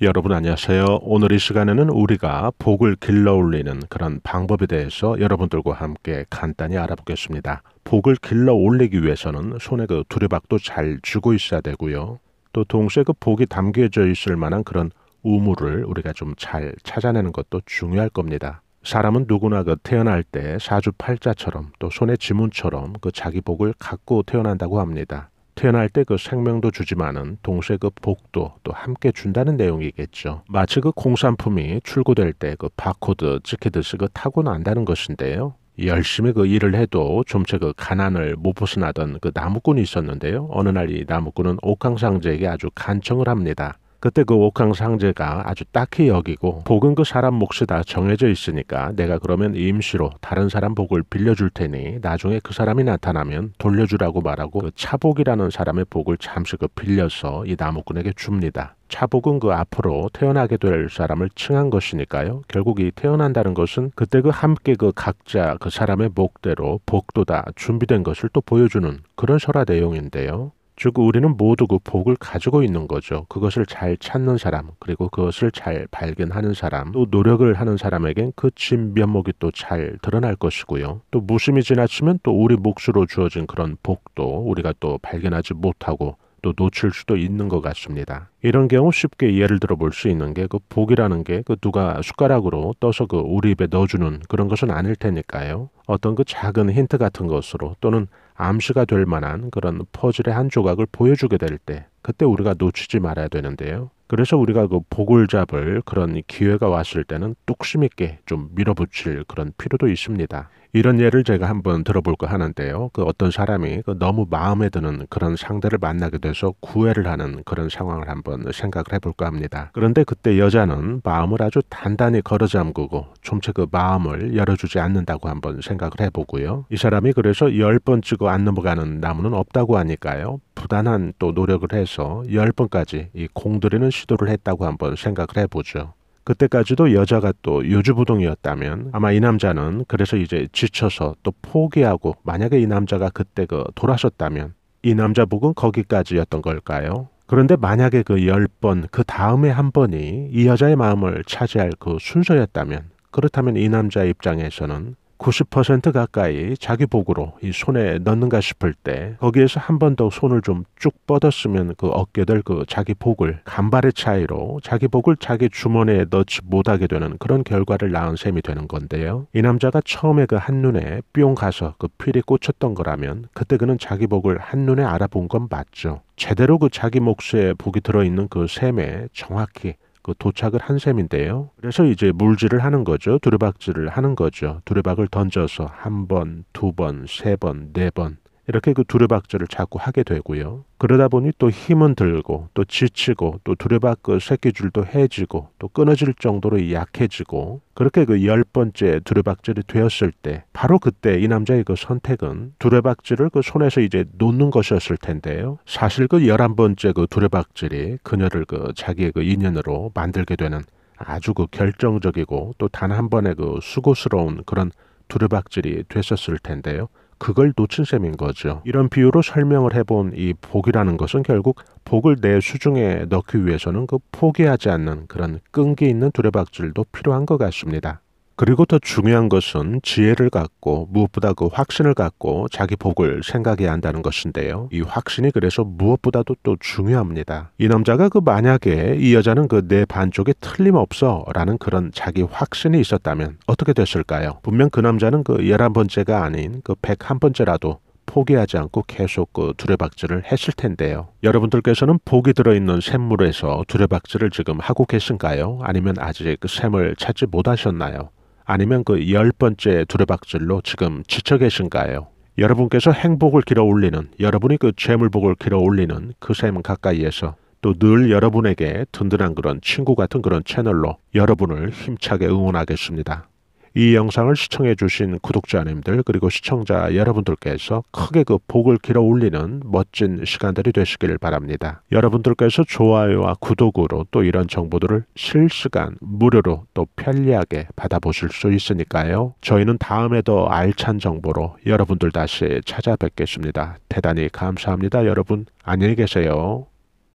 여러분 안녕하세요. 오늘 이 시간에는 우리가 복을 길러 올리는 그런 방법에 대해서 여러분들과 함께 간단히 알아보겠습니다. 복을 길러 올리기 위해서는 손에 그 두레박도 잘 쥐고 있어야 되고요. 또 동시에 그 복이 담겨져 있을 만한 그런 우물을 우리가 좀 잘 찾아내는 것도 중요할 겁니다. 사람은 누구나 그 태어날 때 사주팔자처럼 또 손의 지문처럼 그 자기 복을 갖고 태어난다고 합니다. 태어날 때 그 생명도 주지만은 동시에 그 복도 또 함께 준다는 내용이겠죠. 마치 그 공산품이 출고될 때 그 바코드 찍히듯이 그 타고 난다는 것인데요. 열심히 그 일을 해도 좀체 그 가난을 못 벗어나던 그 나무꾼이 있었는데요. 어느 날 이 나무꾼은 옥황상제에게 아주 간청을 합니다. 그때 그 옥황 상제가 아주 딱히 여기고 복은 그 사람 몫이다 정해져 있으니까 내가 그러면 임시로 다른 사람 복을 빌려줄 테니 나중에 그 사람이 나타나면 돌려주라고 말하고 그 차복이라는 사람의 복을 잠시 그 빌려서 이 나무꾼에게 줍니다. 차복은 그 앞으로 태어나게 될 사람을 칭한 것이니까요. 결국 이 태어난다는 것은 그때 그 함께 그 각자 그 사람의 목대로 복도다 준비된 것을 또 보여주는 그런 설화 내용인데요. 즉 우리는 모두 그 복을 가지고 있는 거죠. 그것을 잘 찾는 사람, 그리고 그것을 잘 발견하는 사람, 또 노력을 하는 사람에겐 그 진면목이 또 잘 드러날 것이고요. 또 무심히 지나치면 또 우리 몫으로 주어진 그런 복도 우리가 또 발견하지 못하고 또 놓칠 수도 있는 것 같습니다. 이런 경우 쉽게 예를 들어 볼 수 있는 게 그 복이라는 게 그 누가 숟가락으로 떠서 그 우리 입에 넣어주는 그런 것은 아닐 테니까요. 어떤 그 작은 힌트 같은 것으로 또는 암시가 될 만한 그런 퍼즐의 한 조각을 보여주게 될때 그때 우리가 놓치지 말아야 되는데요. 그래서 우리가 그 복을 잡을 그런 기회가 왔을 때는 뚝심 있게 좀 밀어붙일 그런 필요도 있습니다. 이런 예를 제가 한번 들어볼까 하는데요. 그 어떤 사람이 그 너무 마음에 드는 그런 상대를 만나게 돼서 구애를 하는 그런 상황을 한번 생각을 해볼까 합니다. 그런데 그때 여자는 마음을 아주 단단히 걸어 잠그고 좀체 그 마음을 열어주지 않는다고 한번 생각을 해보고요. 이 사람이 그래서 열 번 찍어 안 넘어가는 나무는 없다고 하니까요. 부단한 또 노력을 해서 열번까지이 공들이는 시도를 했다고 한번 생각을 해보죠. 그때까지도 여자가 또유주부동이었다면 아마 이 남자는 그래서 이제 지쳐서 또 포기하고 만약에 이 남자가 그때 그 돌아섰다면 이 남자복은 거기까지였던 걸까요? 그런데 만약에 그 열번그 그 다음에 한 번이 이 여자의 마음을 차지할 그 순서였다면 그렇다면 이 남자 의 입장에서는 90% 가까이 자기 복으로 이 손에 넣는가 싶을 때 거기에서 한 번 더 손을 좀 쭉 뻗었으면 그 어깨 될그 자기 복을 간발의 차이로 자기 복을 자기 주머니에 넣지 못하게 되는 그런 결과를 낳은 셈이 되는 건데요. 이 남자가 처음에 그 한눈에 뿅 가서 그 필이 꽂혔던 거라면 그때 그는 자기 복을 한눈에 알아본 건 맞죠. 제대로 그 자기 몫에 복이 들어있는 그 셈에 정확히 그 도착을 한 셈인데요. 그래서 이제 물질을 하는 거죠. 두루박질을 하는 거죠. 두루박을 던져서 한 번, 두 번, 세 번, 네 번, 이렇게 그 두려박질을 자꾸 하게 되고요. 그러다 보니 또 힘은 들고 또 지치고 또 두려박그 새끼줄도 해지고 또 끊어질 정도로 약해지고 그렇게 그 열 번째 두려박질이 되었을 때 바로 그때 이 남자의 그 선택은 두려박질을 그 손에서 이제 놓는 것이었을 텐데요. 사실 그 열한 번째 그 두려박질이 그녀를 그 자기의 그 인연으로 만들게 되는 아주 그 결정적이고 또 단 한 번의 그 수고스러운 그런 두려박질이 됐었을 텐데요. 그걸 놓친 셈인 거죠. 이런 비유로 설명을 해본 이 복이라는 것은 결국 복을 내 수중에 넣기 위해서는 그 포기하지 않는 그런 끈기 있는 두레박질도 필요한 것 같습니다. 그리고 더 중요한 것은 지혜를 갖고 무엇보다 그 확신을 갖고 자기 복을 생각해야 한다는 것인데요. 이 확신이 그래서 무엇보다도 또 중요합니다. 이 남자가 그 만약에 이 여자는 그 내 반쪽에 틀림없어 라는 그런 자기 확신이 있었다면 어떻게 됐을까요? 분명 그 남자는 그 11번째가 아닌 그 101번째라도 포기하지 않고 계속 그 두레박질을 했을 텐데요. 여러분들께서는 복이 들어있는 샘물에서 두레박질을 지금 하고 계신가요? 아니면 아직 그 샘을 찾지 못하셨나요? 아니면 그 열 번째 두레박질로 지금 지쳐 계신가요? 여러분께서 행복을 길어 올리는, 여러분이 그 재물복을 길어 올리는 그 샘 가까이에서 또 늘 여러분에게 든든한 그런 친구 같은 그런 채널로 여러분을 힘차게 응원하겠습니다. 이 영상을 시청해 주신 구독자님들 그리고 시청자 여러분들께서 크게 그 복을 길어 올리는 멋진 시간들이 되시길 바랍니다. 여러분들께서 좋아요와 구독으로 또 이런 정보들을 실시간 무료로 또 편리하게 받아보실 수 있으니까요. 저희는 다음에 더 알찬 정보로 여러분들 다시 찾아뵙겠습니다. 대단히 감사합니다. 여러분 안녕히 계세요.